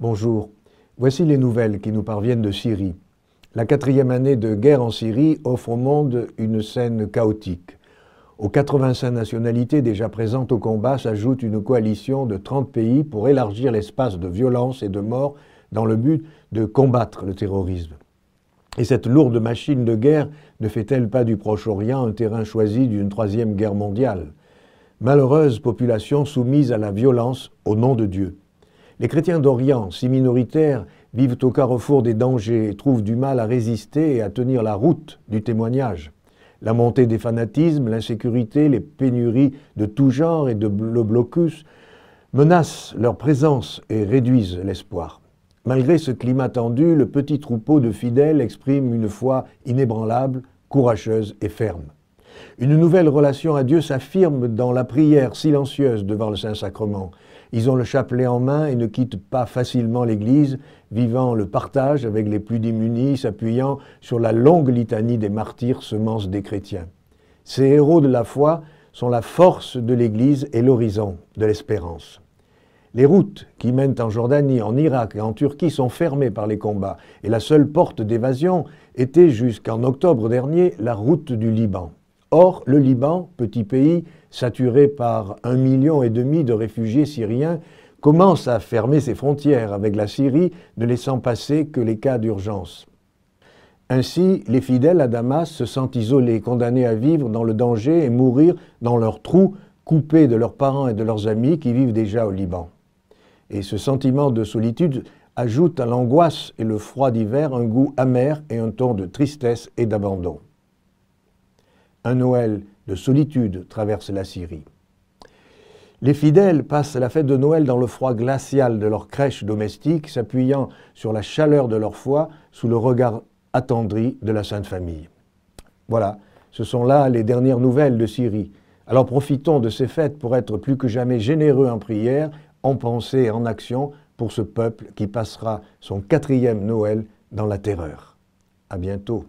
Bonjour. Voici les nouvelles qui nous parviennent de Syrie. La quatrième année de guerre en Syrie offre au monde une scène chaotique. Aux 85 nationalités déjà présentes au combat s'ajoute une coalition de 30 pays pour élargir l'espace de violence et de mort dans le but de combattre le terrorisme. Et cette lourde machine de guerre ne fait-elle pas du Proche-Orient un terrain choisi d'une troisième guerre mondiale Malheureuse population soumise à la violence au nom de Dieu. Les chrétiens d'Orient, si minoritaires, vivent au carrefour des dangers et trouvent du mal à résister et à tenir la route du témoignage. La montée des fanatismes, l'insécurité, les pénuries de tout genre et de le blocus menacent leur présence et réduisent l'espoir. Malgré ce climat tendu, le petit troupeau de fidèles exprime une foi inébranlable, courageuse et ferme. Une nouvelle relation à Dieu s'affirme dans la prière silencieuse devant le Saint-Sacrement. Ils ont le chapelet en main et ne quittent pas facilement l'Église, vivant le partage avec les plus démunis, s'appuyant sur la longue litanie des martyrs, semences des chrétiens. Ces héros de la foi sont la force de l'Église et l'horizon de l'espérance. Les routes qui mènent en Jordanie, en Irak et en Turquie sont fermées par les combats, et la seule porte d'évasion était jusqu'en octobre dernier la route du Liban. Or, le Liban, petit pays saturé par un million et demi de réfugiés syriens, commence à fermer ses frontières avec la Syrie, ne laissant passer que les cas d'urgence. Ainsi, les fidèles à Damas se sentent isolés, condamnés à vivre dans le danger et mourir dans leurs trous, coupés de leurs parents et de leurs amis qui vivent déjà au Liban. Et ce sentiment de solitude ajoute à l'angoisse et le froid d'hiver un goût amer et un ton de tristesse et d'abandon. Un Noël de solitude traverse la Syrie. Les fidèles passent la fête de Noël dans le froid glacial de leur crèche domestique, s'appuyant sur la chaleur de leur foi sous le regard attendri de la Sainte Famille. Voilà, ce sont là les dernières nouvelles de Syrie. Alors profitons de ces fêtes pour être plus que jamais généreux en prière, en pensée et en action pour ce peuple qui passera son quatrième Noël dans la terreur. À bientôt.